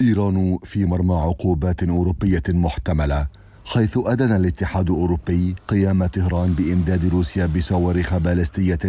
إيران في مرمى عقوبات أوروبية محتملة حيث أدن الاتحاد الأوروبي قيام طهران بإمداد روسيا بصواريخ باليستية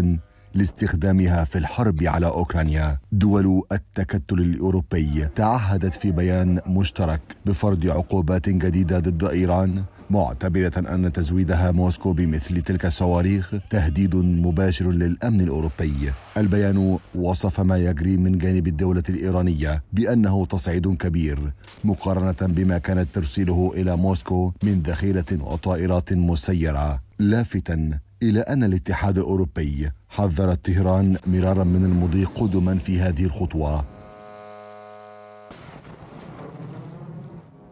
لاستخدامها في الحرب على أوكرانيا دول التكتل الأوروبي تعهدت في بيان مشترك بفرض عقوبات جديدة ضد إيران معتبرة أن تزويدها موسكو بمثل تلك الصواريخ تهديد مباشر للأمن الأوروبي البيان وصف ما يجري من جانب الدولة الإيرانية بأنه تصعيد كبير مقارنة بما كانت ترسله إلى موسكو من ذخيرة وطائرات مسيرة لافتا إلى أن الاتحاد الأوروبي حذر طهران مرارا من المضي قدما في هذه الخطوة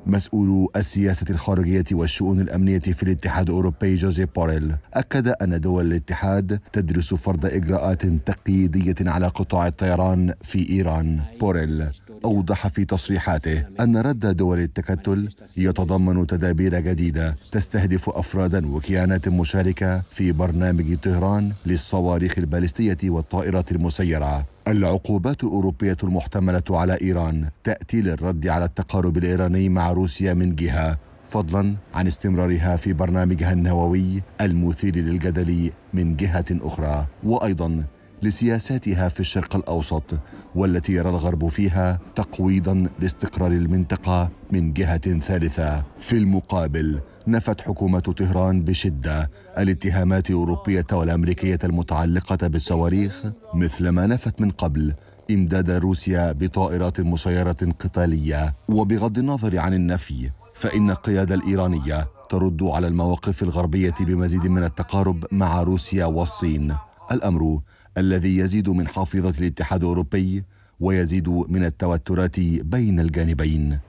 مسؤول السياسة الخارجية والشؤون الأمنية في الاتحاد الأوروبي جوزيف بوريل أكد أن دول الاتحاد تدرس فرض إجراءات تقييدية على قطاع الطيران في إيران بوريل أوضح في تصريحاته أن رد دول التكتل يتضمن تدابير جديدة تستهدف أفرادا وكيانات مشاركة في برنامج طهران للصواريخ البالستية والطائرات المسيرة العقوبات الأوروبية المحتملة على إيران تأتي للرد على التقارب الإيراني مع روسيا من جهة فضلا عن استمرارها في برنامجها النووي المثير للجدل من جهة أخرى وأيضا لسياساتها في الشرق الاوسط والتي يرى الغرب فيها تقويضا لاستقرار المنطقه من جهه ثالثه في المقابل نفت حكومه طهران بشده الاتهامات الاوروبيه والامريكيه المتعلقه بالصواريخ مثلما نفت من قبل امداد روسيا بطائرات مسيره قتاليه وبغض النظر عن النفي فان القياده الايرانيه ترد على المواقف الغربيه بمزيد من التقارب مع روسيا والصين الامر الذي يزيد من حافظة الاتحاد الأوروبي ويزيد من التوترات بين الجانبين